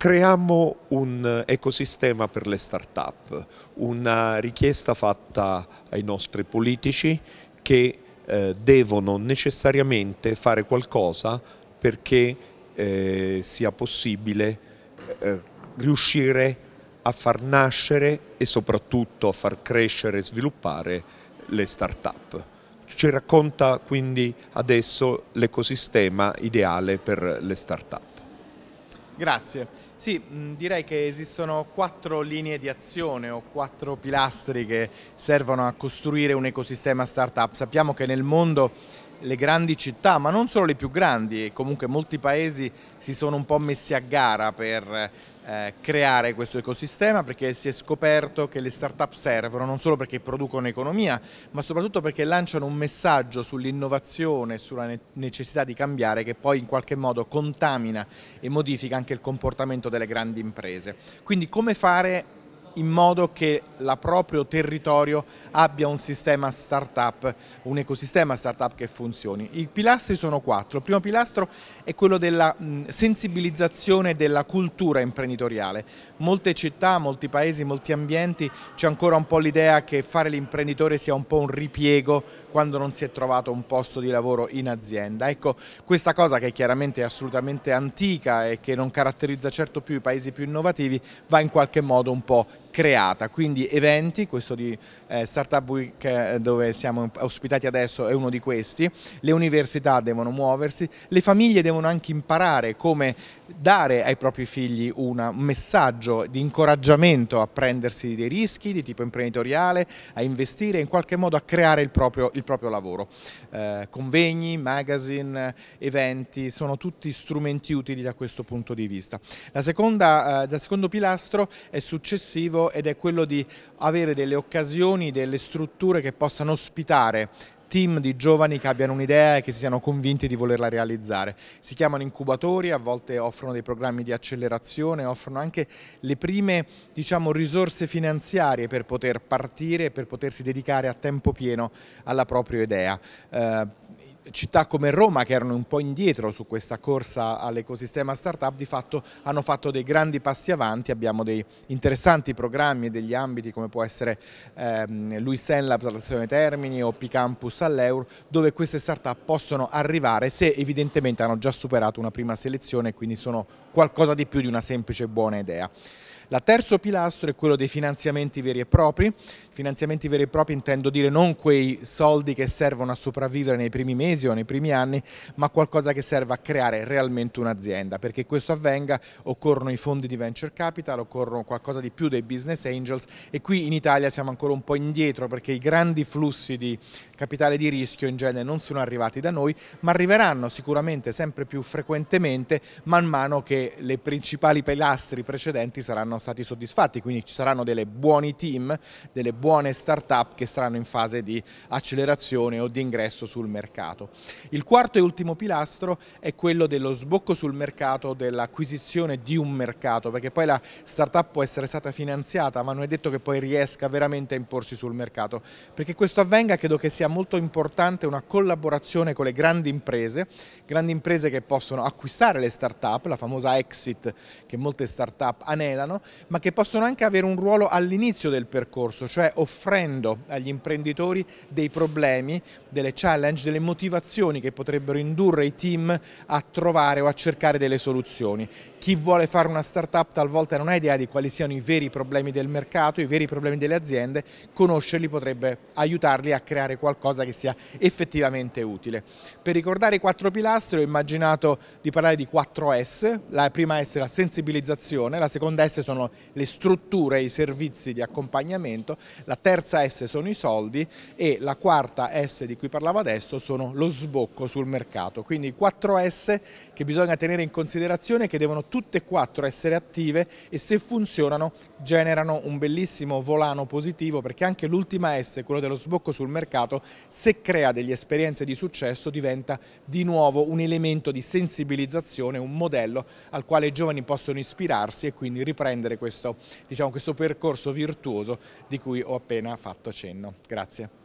Creiamo un ecosistema per le start-up, una richiesta fatta ai nostri politici che eh, devono necessariamente fare qualcosa perché eh, sia possibile eh, riuscire a far nascere e soprattutto a far crescere e sviluppare le start-up. Ci racconta quindi adesso l'ecosistema ideale per le start-up. Grazie. Sì, mm, direi che esistono quattro linee di azione o quattro pilastri che servono a costruire un ecosistema startup. Sappiamo che nel mondo le grandi città, ma non solo le più grandi, comunque molti paesi si sono un po' messi a gara per eh, creare questo ecosistema perché si è scoperto che le start-up servono non solo perché producono economia ma soprattutto perché lanciano un messaggio sull'innovazione, sulla necessità di cambiare che poi in qualche modo contamina e modifica anche il comportamento delle grandi imprese. Quindi come fare in modo che il proprio territorio abbia un sistema startup, un ecosistema startup che funzioni. I pilastri sono quattro. Il primo pilastro è quello della sensibilizzazione della cultura imprenditoriale. Molte città, molti paesi, molti ambienti c'è ancora un po' l'idea che fare l'imprenditore sia un po' un ripiego quando non si è trovato un posto di lavoro in azienda. Ecco, questa cosa che chiaramente è assolutamente antica e che non caratterizza certo più i paesi più innovativi va in qualche modo un po' creata, quindi eventi, questo di eh, Startup Week eh, dove siamo ospitati adesso è uno di questi, le università devono muoversi, le famiglie devono anche imparare come dare ai propri figli un messaggio di incoraggiamento a prendersi dei rischi di tipo imprenditoriale, a investire in qualche modo a creare il proprio, il proprio lavoro. Eh, convegni, magazine, eventi, sono tutti strumenti utili da questo punto di vista. La seconda, eh, secondo pilastro è successivo obiettivo ed è quello di avere delle occasioni, delle strutture che possano ospitare team di giovani che abbiano un'idea e che si siano convinti di volerla realizzare. Si chiamano incubatori, a volte offrono dei programmi di accelerazione, offrono anche le prime diciamo, risorse finanziarie per poter partire e per potersi dedicare a tempo pieno alla propria idea. Eh, città come Roma che erano un po' indietro su questa corsa all'ecosistema startup di fatto hanno fatto dei grandi passi avanti, abbiamo dei interessanti programmi e degli ambiti come può essere ehm, Luis Labs alla stazione Termini o Picampus all'Eur dove queste startup possono arrivare se evidentemente hanno già superato una prima selezione e quindi sono qualcosa di più di una semplice buona idea. La terzo pilastro è quello dei finanziamenti veri e propri, finanziamenti veri e propri intendo dire non quei soldi che servono a sopravvivere nei primi mesi o nei primi anni, ma qualcosa che serve a creare realmente un'azienda. Perché questo avvenga occorrono i fondi di venture capital, occorrono qualcosa di più dei business angels e qui in Italia siamo ancora un po' indietro perché i grandi flussi di capitale di rischio in genere non sono arrivati da noi, ma arriveranno sicuramente sempre più frequentemente man mano che le principali pilastri precedenti saranno stati soddisfatti, quindi ci saranno delle buoni team, delle buone start-up che saranno in fase di accelerazione o di ingresso sul mercato. Il quarto e ultimo pilastro è quello dello sbocco sul mercato, dell'acquisizione di un mercato, perché poi la start-up può essere stata finanziata, ma non è detto che poi riesca veramente a imporsi sul mercato. Perché questo avvenga credo che sia molto importante una collaborazione con le grandi imprese, grandi imprese che possono acquistare le start-up, la famosa exit che molte start-up anelano, ma che possono anche avere un ruolo all'inizio del percorso, cioè offrendo agli imprenditori dei problemi, delle challenge, delle motivazioni che potrebbero indurre i team a trovare o a cercare delle soluzioni. Chi vuole fare una startup talvolta non ha idea di quali siano i veri problemi del mercato, i veri problemi delle aziende, conoscerli potrebbe aiutarli a creare qualcosa che sia effettivamente utile. Per ricordare i quattro pilastri ho immaginato di parlare di quattro S, la prima S è la sensibilizzazione, la seconda S sono sono le strutture e i servizi di accompagnamento, la terza S sono i soldi e la quarta S di cui parlavo adesso sono lo sbocco sul mercato. Quindi quattro S che bisogna tenere in considerazione che devono tutte e quattro essere attive e se funzionano generano un bellissimo volano positivo perché anche l'ultima S, quello dello sbocco sul mercato, se crea degli esperienze di successo diventa di nuovo un elemento di sensibilizzazione, un modello al quale i giovani possono ispirarsi e quindi riprendere riprendere questo, diciamo, questo percorso virtuoso di cui ho appena fatto cenno. Grazie.